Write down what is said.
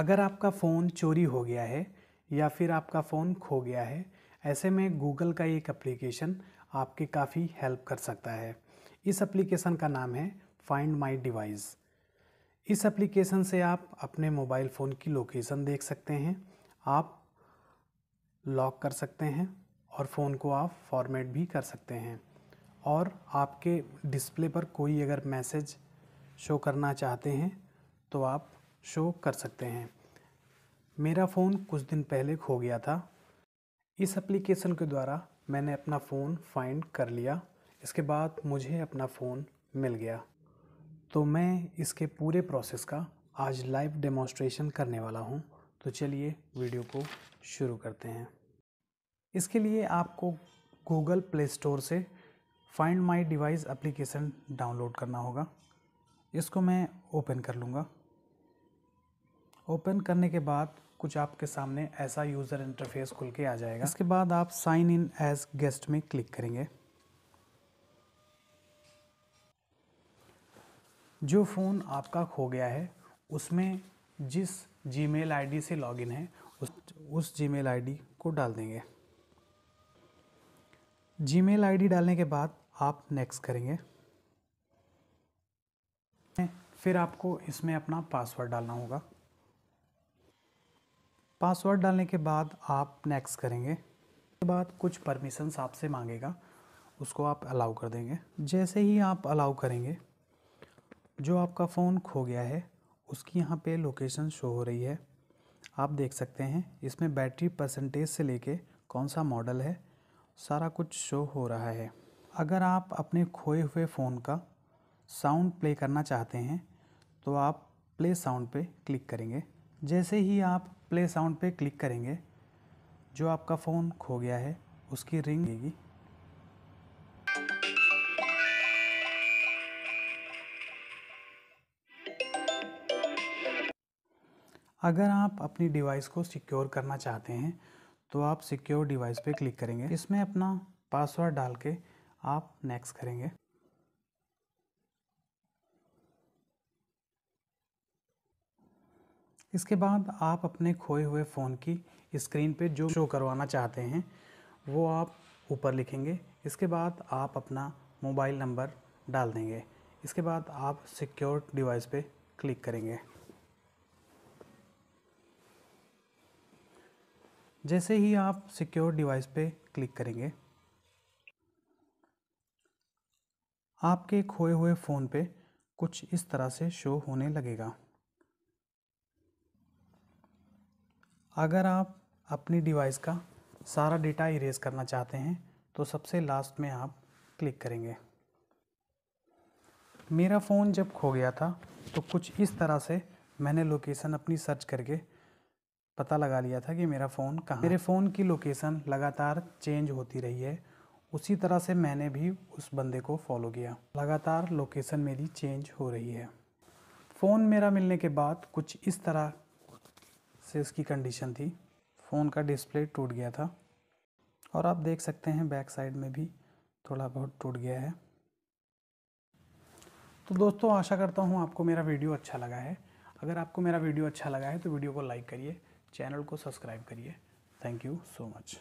अगर आपका फ़ोन चोरी हो गया है या फिर आपका फ़ोन खो गया है ऐसे में गूगल का एक एप्लीकेशन आपकी काफ़ी हेल्प कर सकता है इस एप्लीकेशन का नाम है फाइंड माई डिवाइस इस एप्लीकेशन से आप अपने मोबाइल फ़ोन की लोकेशन देख सकते हैं आप लॉक कर सकते हैं और फ़ोन को आप फॉर्मेट भी कर सकते हैं और आपके डिस्प्ले पर कोई अगर मैसेज शो करना चाहते हैं तो आप शो कर सकते हैं मेरा फ़ोन कुछ दिन पहले खो गया था इस एप्लीकेशन के द्वारा मैंने अपना फ़ोन फाइंड कर लिया इसके बाद मुझे अपना फ़ोन मिल गया तो मैं इसके पूरे प्रोसेस का आज लाइव डेमोस्ट्रेशन करने वाला हूँ तो चलिए वीडियो को शुरू करते हैं इसके लिए आपको गूगल प्ले स्टोर से find my device application download करना होगा इसको मैं ओपन कर लूँगा ओपन करने के बाद कुछ आपके सामने ऐसा यूज़र इंटरफेस खुल के आ जाएगा इसके बाद आप साइन इन एज गेस्ट में क्लिक करेंगे जो फ़ोन आपका खो गया है उसमें जिस जीमेल आईडी से लॉगिन है उस उस जीमेल आईडी को डाल देंगे जीमेल आईडी डालने के बाद आप नेक्स्ट करेंगे फिर आपको इसमें अपना पासवर्ड डालना होगा पासवर्ड डालने के बाद आप नेक्स्ट करेंगे उसके बाद कुछ परमिशंस आपसे मांगेगा उसको आप अलाउ कर देंगे जैसे ही आप अलाउ करेंगे जो आपका फ़ोन खो गया है उसकी यहाँ पे लोकेशन शो हो रही है आप देख सकते हैं इसमें बैटरी परसेंटेज से लेके कौन सा मॉडल है सारा कुछ शो हो रहा है अगर आप अपने खोए हुए फ़ोन का साउंड प्ले करना चाहते हैं तो आप प्ले साउंड पे क्लिक करेंगे जैसे ही आप प्ले साउंड पे क्लिक करेंगे जो आपका फ़ोन खो गया है उसकी रिंग देगी अगर आप अपनी डिवाइस को सिक्योर करना चाहते हैं तो आप सिक्योर डिवाइस पे क्लिक करेंगे इसमें अपना पासवर्ड डाल के आप नेक्स्ट करेंगे इसके बाद आप अपने खोए हुए फ़ोन की स्क्रीन पे जो शो करवाना चाहते हैं वो आप ऊपर लिखेंगे इसके बाद आप अपना मोबाइल नंबर डाल देंगे इसके बाद आप सिक्योर डिवाइस पे क्लिक करेंगे जैसे ही आप सिक्योर डिवाइस पे क्लिक करेंगे आपके खोए हुए फ़ोन पे कुछ इस तरह से शो होने लगेगा अगर आप अपनी डिवाइस का सारा डेटा इरेज करना चाहते हैं तो सबसे लास्ट में आप क्लिक करेंगे मेरा फ़ोन जब खो गया था तो कुछ इस तरह से मैंने लोकेशन अपनी सर्च करके पता लगा लिया था कि मेरा फ़ोन कहाँ मेरे फ़ोन की लोकेशन लगातार चेंज होती रही है उसी तरह से मैंने भी उस बंदे को फॉलो किया लगातार लोकेशन मेरी चेंज हो रही है फ़ोन मेरा मिलने के बाद कुछ इस तरह से उसकी कंडीशन थी फ़ोन का डिस्प्ले टूट गया था और आप देख सकते हैं बैक साइड में भी थोड़ा बहुत टूट गया है तो दोस्तों आशा करता हूँ आपको मेरा वीडियो अच्छा लगा है अगर आपको मेरा वीडियो अच्छा लगा है तो वीडियो को लाइक करिए चैनल को सब्सक्राइब करिए थैंक यू सो मच